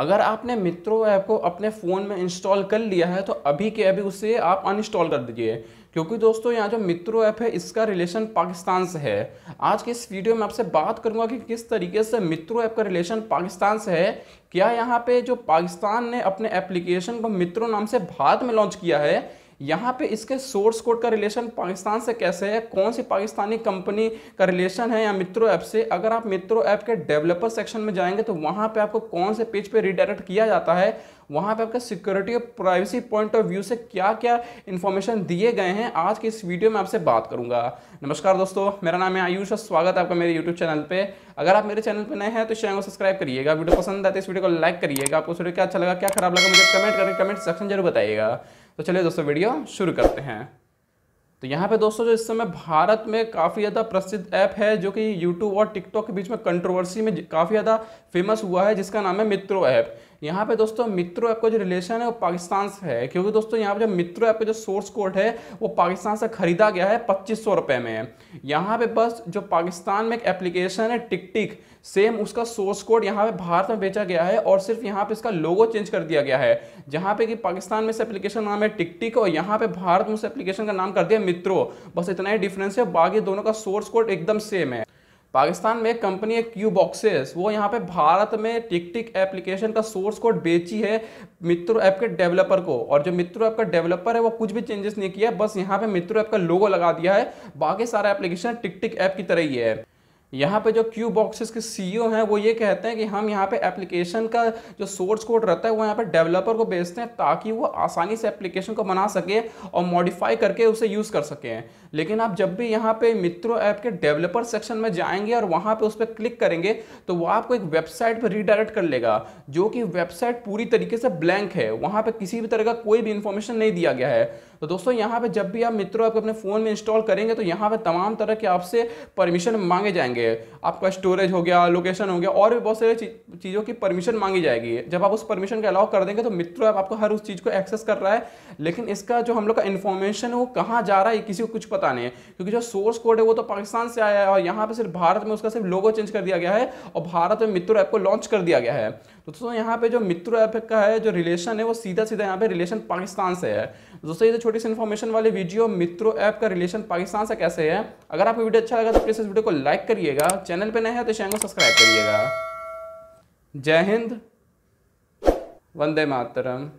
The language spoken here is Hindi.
अगर आपने मित्रो ऐप को अपने फ़ोन में इंस्टॉल कर लिया है तो अभी के अभी उसे आप अनइंस्टॉल कर दीजिए क्योंकि दोस्तों यहाँ जो मित्रो ऐप है इसका रिलेशन पाकिस्तान से है आज के इस वीडियो में आपसे बात करूँगा कि किस तरीके से मित्रो ऐप का रिलेशन पाकिस्तान से है क्या यहाँ पे जो पाकिस्तान ने अपने एप्लीकेशन को मित्रो नाम से भारत में लॉन्च किया है यहाँ पे इसके सोर्स कोड का रिलेशन पाकिस्तान से कैसे है कौन सी पाकिस्तानी कंपनी का रिलेशन है या मित्रो ऐप से अगर आप मित्रो ऐप के डेवलपर सेक्शन में जाएंगे तो वहाँ पे आपको कौन से पेज पे रिडायरेक्ट किया जाता है वहाँ पे आपका सिक्योरिटी और प्राइवेसी पॉइंट ऑफ व्यू से क्या क्या इन्फॉर्मेशन दिए गए हैं आज की इस वीडियो में आपसे बात करूँगा नमस्कार दोस्तों मेरा नाम है आयुष और स्वागत है आपका मेरे यूट्यूब चैनल पर अगर आप मेरे चैनल पर नए हैं तो चैनल को सब्सक्राइब करिएगा वीडियो पसंद तो इस वीडियो को लाइक करिएगा आपको क्या अच्छा लगा क्या खराब लगा मुझे कमेंट करके कमेंट सेक्शन जरूर बताइएगा तो चलिए दोस्तों वीडियो शुरू करते हैं तो यहाँ पे दोस्तों जो इस समय भारत में काफ़ी ज़्यादा प्रसिद्ध ऐप है जो कि YouTube और TikTok के बीच में कंट्रोवर्सी में काफ़ी ज़्यादा फेमस हुआ है जिसका नाम है मित्रो ऐप यहाँ पे दोस्तों मित्रो ऐप का जो रिलेशन है वो पाकिस्तान से है क्योंकि दोस्तों यहाँ पे जो मित्रो ऐप का जो सोर्स कोड है वो पाकिस्तान से खरीदा गया है पच्चीस सौ रुपये में यहाँ पे बस जो पाकिस्तान में एक एप्लीकेशन है टिक टिक सेम उसका सोर्स कोड यहाँ पे भारत में बेचा गया है और सिर्फ यहाँ पे इसका लोगो चेंज कर दिया गया है जहाँ पे कि पाकिस्तान में इस एप्लीकेशन नाम है टिक टिक और यहाँ पे भारत में उस एप्लीकेशन का नाम कर दिया मित्रो बस इतना ही डिफरेंस है बाकी दोनों का सोर्स कोड एकदम सेम है पाकिस्तान में एक कंपनी है क्यू बॉक्सेस वो यहाँ पे भारत में टिक टिक एप्लीकेशन का सोर्स कोड बेची है मित्र ऐप के डेवलपर को और जो मित्र ऐप का डेवलपर है वो कुछ भी चेंजेस नहीं किया बस यहाँ पे मित्र ऐप का लोगो लगा दिया है बाकी सारा एप्लीकेशन टिक टिक ऐप की तरह ही है यहाँ पे जो क्यू बॉक्सेस के सीईओ e हैं वो ये कहते हैं कि हम यहाँ पे एप्लीकेशन का जो सोर्स कोड रहता है वो यहाँ पे डेवलपर को भेजते हैं ताकि वो आसानी से एप्लीकेशन को बना सके और मॉडिफाई करके उसे यूज़ कर सकें लेकिन आप जब भी यहाँ पे मित्रो ऐप के डेवलपर सेक्शन में जाएंगे और वहाँ पर उस पर क्लिक करेंगे तो वो आपको एक वेबसाइट पर रिडायरेक्ट कर लेगा जो कि वेबसाइट पूरी तरीके से ब्लैंक है वहाँ पर किसी भी तरह का कोई भी इन्फॉर्मेशन नहीं दिया गया है तो दोस्तों यहाँ पे जब भी आप मित्रों आप अपने फ़ोन में इंस्टॉल करेंगे तो यहाँ पे तमाम तरह के आपसे परमिशन मांगे जाएंगे आपका स्टोरेज हो गया लोकेशन हो गया और भी बहुत सारी चीज़ों की परमिशन मांगी जाएगी जब आप उस परमिशन का अलाउ कर देंगे तो मित्रों ऐप आपको हर उस चीज़ को एक्सेस कर रहा है लेकिन इसका जो हम लोग का इन्फॉर्मेशन है वो कहाँ जा रहा है किसी को कुछ पता नहीं है क्योंकि जो सोर्स कोड है वो तो पाकिस्तान से आया है और यहाँ पर सिर्फ भारत में उसका सिर्फ लोगो चेंज कर दिया गया है और भारत में मित्रों ऐप को लॉन्च कर दिया गया है तो दोस्तों यहाँ पे जो मित्र ऐप का है जो रिलेशन है वो सीधा सीधा यहाँ पे रिलेशन पाकिस्तान से है दोस्तों ये तो छोटी सी इन्फॉर्मेशन वाले वीडियो मित्रों ऐप का रिलेशन पाकिस्तान से कैसे है अगर आपको वीडियो अच्छा लगा तो प्लीज़ इस वीडियो को लाइक करिएगा चैनल पर नए हैं तो चैनल को सब्सक्राइब करिएगा जय हिंद वंदे मातरम